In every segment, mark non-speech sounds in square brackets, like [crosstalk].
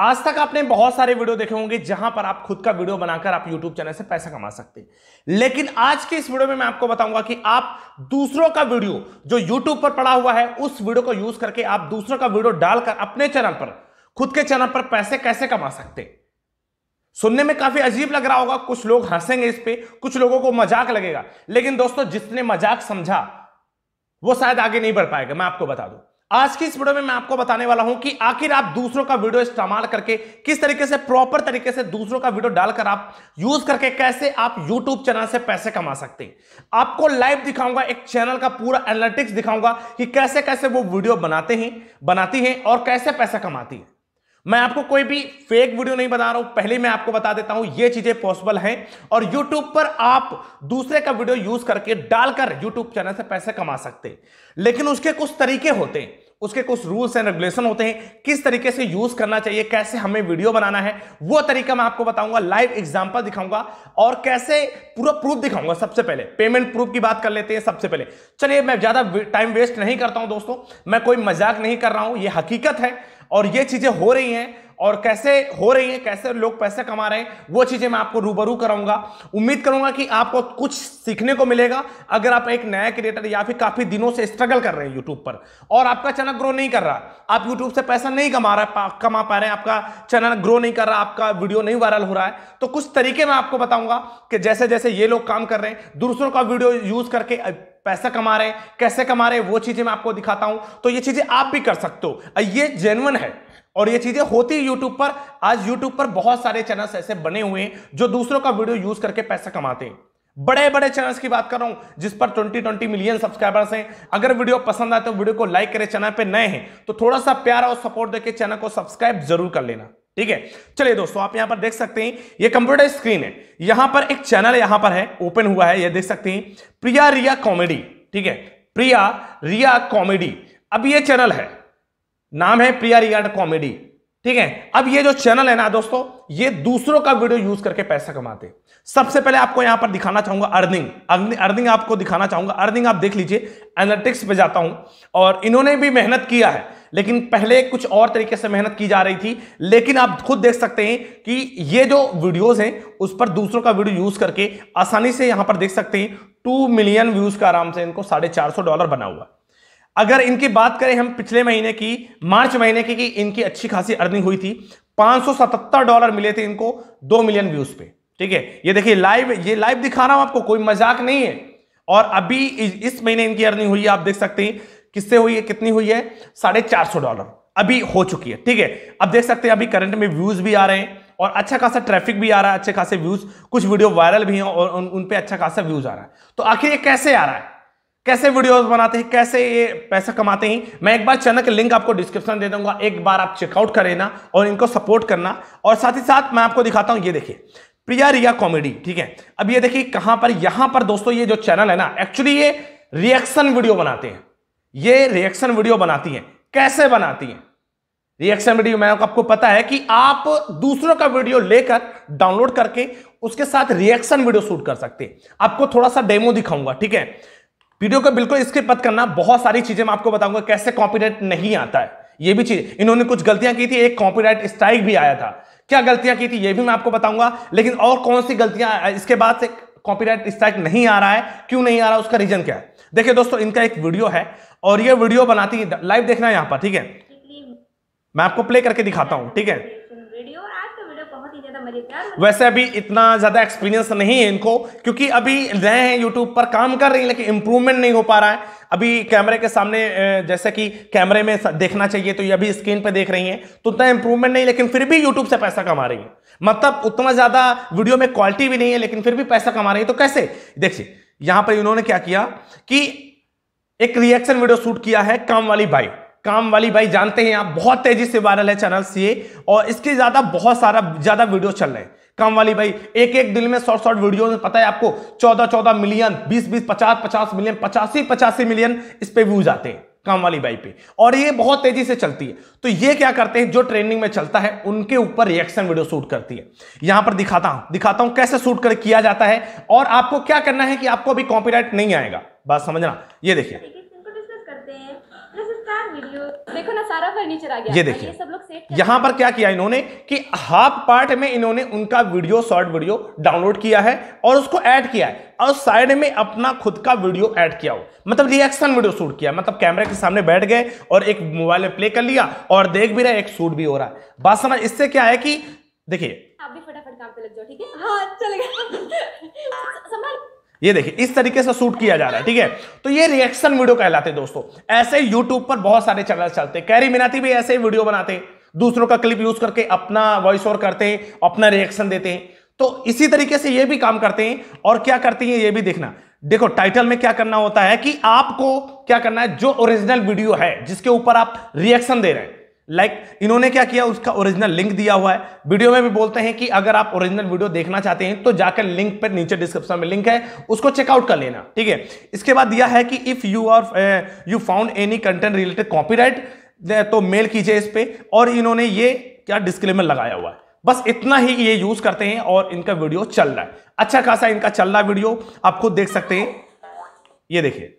आज तक आपने बहुत सारे वीडियो देखे होंगे जहां पर आप खुद का वीडियो बनाकर आप YouTube चैनल से पैसा कमा सकते हैं लेकिन आज के इस वीडियो में मैं आपको बताऊंगा कि आप दूसरों का वीडियो जो YouTube पर पड़ा हुआ है उस वीडियो को यूज करके आप दूसरों का वीडियो डालकर अपने चैनल पर खुद के चैनल पर पैसे कैसे कमा सकते सुनने में काफी अजीब लग रहा होगा कुछ लोग हंसेंगे इस पर कुछ लोगों को मजाक लगेगा लेकिन दोस्तों जिसने मजाक समझा वो शायद आगे नहीं बढ़ पाएगा मैं आपको बता दूं आज की इस वीडियो में मैं आपको बताने वाला हूं कि आखिर आप दूसरों का वीडियो इस्तेमाल करके किस तरीके से प्रॉपर तरीके से दूसरों का वीडियो डालकर आप यूज करके कैसे आप यूट्यूब चैनल से पैसे कमा सकते हैं आपको लाइव दिखाऊंगा एक चैनल का पूरा एनालिटिक्स दिखाऊंगा कि कैसे कैसे वो वीडियो बनाते हैं बनाती है और कैसे पैसा कमाती है मैं आपको कोई भी फेक वीडियो नहीं बना रहा हूं पहले मैं आपको बता देता हूं ये चीजें पॉसिबल हैं और यूट्यूब पर आप दूसरे का वीडियो यूज करके डालकर यूट्यूब चैनल से पैसे कमा सकते हैं लेकिन उसके कुछ तरीके होते हैं उसके कुछ रूल्स एंड रेगुलेशन होते हैं किस तरीके से यूज करना चाहिए कैसे हमें वीडियो बनाना है वो तरीका मैं आपको बताऊंगा लाइव एग्जांपल दिखाऊंगा और कैसे पूरा प्रूफ दिखाऊंगा सबसे पहले पेमेंट प्रूफ की बात कर लेते हैं सबसे पहले चलिए मैं ज्यादा टाइम वेस्ट नहीं करता हूं दोस्तों मैं कोई मजाक नहीं कर रहा हूं यह हकीकत है और ये चीजें हो रही हैं और कैसे हो रही है कैसे लोग पैसे कमा रहे हैं वो चीज़ें मैं आपको रूबरू कराऊंगा उम्मीद करूंगा कि आपको कुछ सीखने को मिलेगा अगर आप एक नया क्रिएटर या फिर काफ़ी दिनों से स्ट्रगल कर रहे हैं यूट्यूब पर और आपका चैनल ग्रो नहीं कर रहा आप यूट्यूब से पैसा नहीं कमा रहा कमा पा रहे हैं आपका चैनल ग्रो नहीं कर रहा आपका वीडियो नहीं वायरल हो रहा है तो कुछ तरीके मैं आपको बताऊंगा कि जैसे जैसे ये लोग काम कर रहे हैं दूसरों का वीडियो यूज़ करके पैसा कमा रहे हैं कैसे कमा रहे हैं वो चीजें मैं आपको दिखाता हूं तो ये चीजें आप भी कर सकते हो ये जेनवन है और ये चीजें होती है यूट्यूब पर आज यूट्यूब पर बहुत सारे चैनल्स ऐसे बने हुए हैं जो दूसरों का वीडियो यूज करके पैसा कमाते हैं बड़े बड़े चैनल्स की बात कर रहा हूं जिस पर 20 20 मिलियन सब्सक्राइबर्स हैं अगर वीडियो पसंद आए तो वीडियो को लाइक करें चैनल पे नए हैं तो थोड़ा सा प्यार और सपोर्ट देकर चैनल को सब्सक्राइब जरूर कर लेना ठीक है चलिए दोस्तों आप यहां पर देख सकते हैं ये कंप्यूटर स्क्रीन है यहां पर एक चैनल यहां पर है ओपन हुआ है ये देख सकते हैं प्रिया रिया कॉमेडी ठीक है प्रिया रिया कॉमेडी अब ये चैनल है नाम है प्रिया रिया कॉमेडी ठीक है अब ये जो चैनल है ना दोस्तों ये दूसरों का वीडियो यूज करके पैसा कमाते सबसे पहले आपको यहां पर दिखाना चाहूंगा अर्निंग अर्निंग आपको दिखाना चाहूंगा अर्निंग आप देख लीजिए एनालिटिक्स पे जाता हूं और इन्होंने भी मेहनत किया है लेकिन पहले कुछ और तरीके से मेहनत की जा रही थी लेकिन आप खुद देख सकते हैं कि ये जो वीडियोज हैं उस पर दूसरों का वीडियो यूज करके आसानी से यहां पर देख सकते हैं टू मिलियन व्यूज का आराम से इनको साढ़े चार सौ डॉलर बना हुआ अगर इनकी बात करें हम पिछले महीने की मार्च महीने की कि इनकी अच्छी खासी अर्निंग हुई थी 577 डॉलर मिले थे इनको दो मिलियन व्यूज पे ठीक है ये देखिए लाइव ये लाइव दिखा रहा हूं आपको कोई मजाक नहीं है और अभी इस महीने इनकी अर्निंग हुई है आप देख सकते हैं किससे हुई है कितनी हुई है साढ़े चार सौ डॉलर अभी हो चुकी है ठीक है अब देख सकते हैं अभी करंट में व्यूज भी आ रहे हैं और अच्छा खासा ट्रैफिक भी आ रहा है अच्छे खासे व्यूज कुछ वीडियो वायरल भी हैं और उन, उन पे अच्छा खासा व्यूज आ रहा है तो आखिर ये कैसे आ रहा है कैसे वीडियोस बनाते हैं कैसे ये पैसा कमाते हैं मैं एक बार चैनल के लिंक आपको डिस्क्रिप्शन दे दूंगा एक बार आप चेकआउट करें ना और इनको सपोर्ट करना और साथ ही साथ मैं आपको दिखाता हूं ये देखिए प्रिया रिया कॉमेडी ठीक है अब ये देखिए कहां पर यहां पर दोस्तों ये जो चैनल है ना एक्चुअली ये रिएक्शन वीडियो बनाते हैं ये रिएक्शन वीडियो बनाती है कैसे बनाती है रिएक्शन वीडियो मैं आपको पता है कि आप दूसरों का वीडियो लेकर डाउनलोड करके उसके साथ रिएक्शन वीडियो शूट कर सकते हैं आपको थोड़ा सा डेमो दिखाऊंगा ठीक है वीडियो को बिल्कुल स्किप मत करना बहुत सारी चीजें मैं आपको बताऊंगा कैसे कॉपीराइट नहीं आता है ये भी चीज इन्होंने कुछ गलतियां की थी एक कॉपीराइट स्ट्राइक भी आया था क्या गलतियां की थी ये भी मैं आपको बताऊंगा लेकिन और कौन सी गलतियां इसके बाद से कॉपीराइट स्ट्राइक नहीं आ रहा है क्यों नहीं आ रहा उसका रीजन क्या है देखिए दोस्तों इनका एक वीडियो है और ये वीडियो बनाती है लाइव देखना है यहां पर ठीक है मैं आपको प्ले करके दिखाता हूं ठीक है वैसे अभी इतना ज़्यादा एक्सपीरियंस नहीं है इनको क्योंकि अभी नए हैं यूट्यूब पर काम कर रही है लेकिन इंप्रूवमेंट नहीं हो पा रहा है अभी कैमरे के सामने जैसे कि कैमरे में देखना चाहिए तो ये अभी स्क्रीन पर देख रही हैं तो उतना इंप्रूवमेंट नहीं लेकिन फिर भी यूट्यूब से पैसा कमा रही है मतलब उतना ज़्यादा वीडियो में क्वालिटी भी नहीं है लेकिन फिर भी पैसा कमा रही है तो कैसे देखिए यहां पर इन्होंने क्या किया कि एक रिएक्शन वीडियो शूट किया है काम वाली बाइक काम वाली भाई जानते हैं आप बहुत तेजी से वायरल है चैनल ये और इसके ज्यादा बहुत सारा ज्यादा वीडियो चल रहे हैं काम वाली भाई एक एक दिन में शॉर्ट शॉर्ट वीडियो में पता है आपको चौदह चौदह मिलियन बीस बीस पचास पचास मिलियन पचासी पचासी मिलियन इस पे व्यूज आते हैं काम वाली बाई पे और ये बहुत तेजी से चलती है तो ये क्या करते हैं जो ट्रेंडिंग में चलता है उनके ऊपर रिएक्शन वीडियो शूट करती है यहां पर दिखाता हूं दिखाता हूं कैसे शूट कर किया जाता है और आपको क्या करना है कि आपको अभी कॉपीराइट नहीं आएगा बात समझना ये देखिए देखो ना सारा फर्नीचर आ गया ये देखिए सब लोग यहाँ पर क्या किया इन्होंने कि हाफ पार्ट में इन्होंने उनका वीडियो शॉर्ट वीडियो डाउनलोड किया है और उसको ऐड किया है और साइड में अपना खुद का वीडियो ऐड किया हो मतलब रिएक्शन वीडियो शूट किया मतलब कैमरे के सामने बैठ गए और एक मोबाइल में प्ले कर लिया और देख भी रहे एक शूट भी हो रहा है बात समझ इससे क्या है कि देखिए आप भी फटाफट काम पे लग जाओ ठीक है हाँ चलेगा [laughs] संभाल ये देखिए इस तरीके से शूट किया जा रहा है ठीक है तो ये रिएक्शन वीडियो कहलाते हैं दोस्तों ऐसे यूट्यूब पर बहुत सारे चैनल चलते कैरी मिनाती भी ऐसे वीडियो बनाते दूसरों का क्लिप यूज करके अपना वॉइस ओवर करते अपना रिएक्शन देते हैं तो इसी तरीके से ये भी काम करते हैं और क्या करते हैं ये भी देखना देखो टाइटल में क्या करना होता है कि आपको क्या करना है जो ओरिजिनल वीडियो है जिसके ऊपर आप रिएक्शन दे रहे हैं लाइक like, इन्होंने क्या किया उसका ओरिजिनल लिंक दिया हुआ है वीडियो में भी बोलते हैं कि अगर आप ओरिजिनल वीडियो देखना चाहते हैं तो जाकर लिंक पर नीचे डिस्क्रिप्शन में लिंक है उसको चेकआउट कर लेना ठीक है इसके बाद दिया है कि if you are you found any content related copy तो मेल कीजिए इस पर और इन्होंने ये क्या डिस्क्लेमर लगाया हुआ है बस इतना ही ये यूज करते हैं और इनका वीडियो चल रहा है अच्छा खासा इनका चल रहा वीडियो आप खुद देख सकते हैं ये देखिए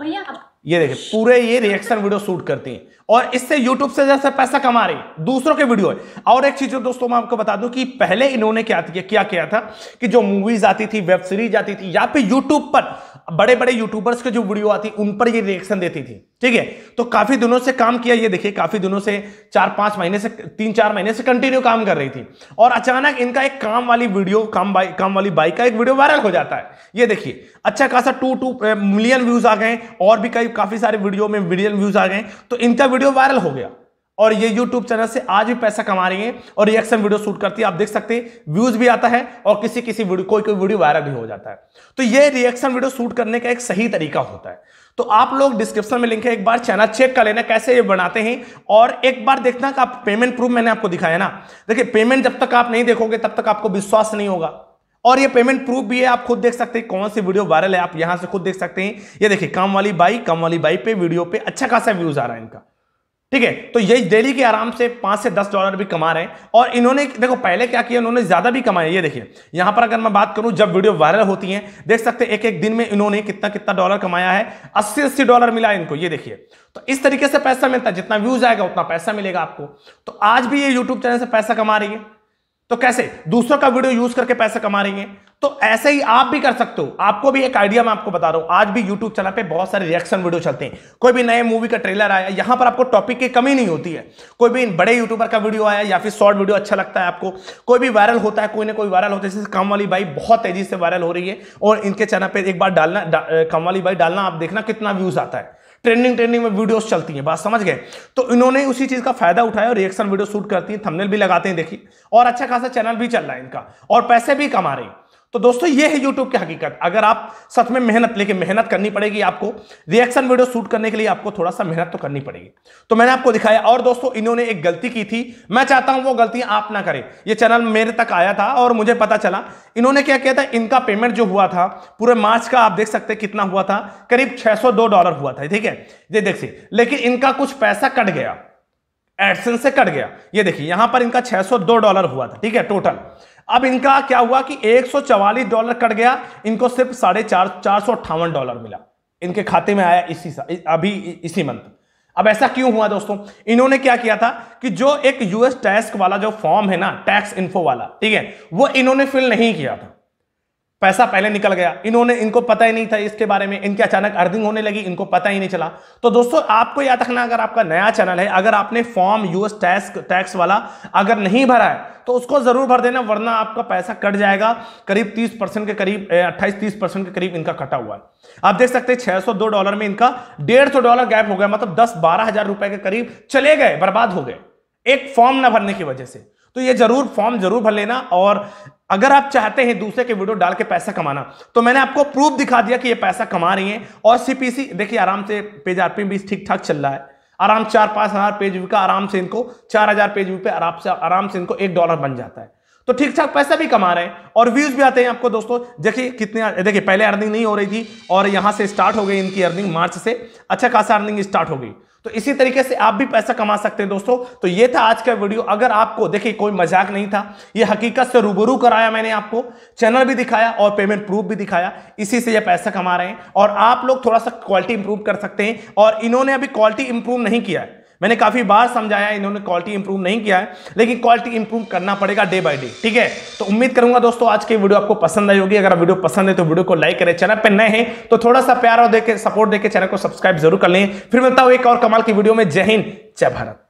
भैया ये देखिए पूरे ये रिएक्शन वीडियो शूट करती हैं और इससे यूट्यूब से जैसे पैसा कमा रही दूसरों के वीडियो है और एक चीज दोस्तों मैं आपको बता दूं कि पहले इन्होंने क्या किया क्या किया था कि जो मूवीज आती थी वेब सीरीज आती थी या फिर यूट्यूब पर बड़े बड़े यूट्यूबर्स के जो वीडियो आती उन पर ये रिएक्शन देती थी ठीक है तो काफी दिनों से काम किया ये देखिए काफी दिनों से चार पांच महीने से तीन चार महीने से कंटिन्यू काम कर रही थी और अचानक इनका एक काम वाली वीडियो काम बाई काम वाली बाइक का एक वीडियो वायरल हो जाता है ये देखिए अच्छा खासा टू टू मिलियन व्यूज आ गए और भी कई काफी सारे वीडियो में मिलियन व्यूज आ गए तो इनका वीडियो वायरल हो गया और ये यूट्यूब चैनल से आज भी पैसा कमा रही है और रिएक्शन वीडियो शूट करती है आप देख सकते हैं व्यूज भी आता है और किसी किसी वीडियो कोई कोई वीडियो वायरल भी हो जाता है तो ये रिएक्शन वीडियो शूट करने का एक सही तरीका होता है तो आप लोग डिस्क्रिप्शन में लिंक है एक बार चैनल चेक कर लेना कैसे ये बनाते हैं और एक बार देखना कि आप पेमेंट प्रूफ मैंने आपको दिखाया ना देखिए पेमेंट जब तक आप नहीं देखोगे तब तक आपको विश्वास नहीं होगा और ये पेमेंट प्रूफ भी है आप खुद देख सकते हैं कौन सी वीडियो वायरल है आप यहां से खुद देख सकते हैं ये देखिए काम वाली बाई काम वाली बाई पे वीडियो पे अच्छा खासा व्यूज आ रहा है इनका ठीक है तो ये डेली के आराम से पांच से दस डॉलर भी कमा रहे हैं और इन्होंने देखो पहले क्या किया उन्होंने ज्यादा भी कमाया ये देखिए यहां पर अगर मैं बात करूं जब वीडियो वायरल होती है देख सकते एक एक दिन में इन्होंने कितना कितना डॉलर कमाया है अस्सी अस्सी डॉलर मिला इनको ये देखिए तो इस तरीके से पैसा मिलता है जितना व्यूज आएगा उतना पैसा मिलेगा आपको तो आज भी ये यूट्यूब चैनल से पैसा कमा रही है तो कैसे दूसरों का वीडियो यूज करके पैसा कमा रही है तो ऐसे ही आप भी कर सकते हो आपको भी एक आइडिया मैं आपको बता रहा हूं आज भी यूट्यूब चैनल पे बहुत सारे रिएक्शन वीडियो चलते हैं कोई भी नए मूवी का ट्रेलर आया यहां पर आपको टॉपिक की कमी नहीं होती है कोई भी बड़े यूट्यूबर का वीडियो आया या फिर शॉर्ट वीडियो अच्छा लगता है आपको कोई भी वायरल होता है कोई ना कोई वायरल होता है जैसे कम वाली बाई बहुत तेजी से वायरल हो रही है और इनके चैनल पर एक बार डालना काम कम वाली बाई डालना आप देखना कितना व्यूज आता है ट्रेंडिंग ट्रेंडिंग में वीडियोस चलती हैं बात समझ गए तो इन्होंने उसी चीज का फायदा उठाया और रिएक्शन वीडियो शूट करती है थंबनेल भी लगाते हैं देखिए और अच्छा खासा चैनल भी चल रहा है इनका और पैसे भी कमा रहे हैं तो दोस्तों ये है YouTube की हकीकत अगर आप सच में मेहनत लेकिन मेहनत करनी पड़ेगी आपको रिएक्शन वीडियो शूट करने के लिए आपको थोड़ा सा मेहनत तो करनी पड़ेगी तो मैंने आपको दिखाया और दोस्तों इन्होंने एक गलती की थी मैं चाहता हूं वो गलती आप ना करें ये चैनल मेरे तक आया था और मुझे पता चला इन्होंने क्या किया था इनका पेमेंट जो हुआ था पूरे मार्च का आप देख सकते कितना हुआ था करीब छह डॉलर हुआ था ठीक है ये देख सी लेकिन इनका कुछ पैसा कट गया एडसन से कट गया ये देखिए यहां पर इनका छह डॉलर हुआ था ठीक है टोटल अब इनका क्या हुआ कि एक डॉलर कट गया इनको सिर्फ साढ़े चार चार सौ अट्ठावन डॉलर मिला इनके खाते में आया इसी अभी इसी मंथ अब ऐसा क्यों हुआ दोस्तों इन्होंने क्या किया था कि जो एक यूएस टैक्स वाला जो फॉर्म है ना टैक्स इन्फो वाला ठीक है वो इन्होंने फिल नहीं किया था पैसा पहले निकल गया इन्होंने इनको पता ही नहीं था इसके बारे में इनके अचानक अर्निंग होने लगी इनको पता ही नहीं चला तो दोस्तों आपको याद रखना अगर आपका नया चैनल है अगर आपने फॉर्म यूएस टैक्स टैक्स वाला अगर नहीं भरा है तो उसको जरूर भर देना वरना आपका पैसा कट जाएगा करीब 30 परसेंट के करीब अट्ठाईस तीस परसेंट के करीब इनका कटा हुआ है आप देख सकते हैं 602 डॉलर में इनका 150 डॉलर गैप हो गया मतलब दस बारह हजार रुपए के करीब चले गए बर्बाद हो गए एक फॉर्म ना भरने की वजह से तो ये जरूर फॉर्म जरूर भर लेना और अगर आप चाहते हैं दूसरे के वीडियो डाल के पैसा कमाना तो मैंने आपको प्रूफ दिखा दिया कि ये पैसा कमा रही है और सीपीसी देखिए आराम से पेज आर भी ठीक ठाक चल रहा है आराम चार पाँच हज़ार पेज व्यू का आराम से इनको चार हज़ार पेज व्यू पे आराम से आराम से इनको एक डॉलर बन जाता है तो ठीक ठाक पैसा भी कमा रहे हैं और व्यूज भी आते हैं आपको दोस्तों देखिए कितने देखिए पहले अर्निंग नहीं हो रही थी और यहां से स्टार्ट हो गई इनकी अर्निंग मार्च से अच्छा खासा अर्निंग स्टार्ट हो गई तो इसी तरीके से आप भी पैसा कमा सकते हैं दोस्तों तो ये था आज का वीडियो अगर आपको देखिए कोई मजाक नहीं था ये हकीकत से रूबरू कराया मैंने आपको चैनल भी दिखाया और पेमेंट प्रूफ भी दिखाया इसी से ये पैसा कमा रहे हैं और आप लोग थोड़ा सा क्वालिटी इंप्रूव कर सकते हैं और इन्होंने अभी क्वालिटी इंप्रूव नहीं किया है मैंने काफ़ी बार समझाया इन्होंने क्वालिटी इंप्रूव नहीं किया है लेकिन क्वालिटी इंप्रूव करना पड़ेगा डे बाय डे ठीक है तो उम्मीद करूंगा दोस्तों आज की वीडियो आपको पसंद आई होगी अगर वीडियो पसंद है तो वीडियो को लाइक करें चैनल पर नए हैं तो थोड़ा सा प्यार और देखे सपोर्ट देकर चैनल को सब्सक्राइब जरूर कर लें फिर मिलता हूं एक और कमाल की वीडियो में जय हिंद जय भारत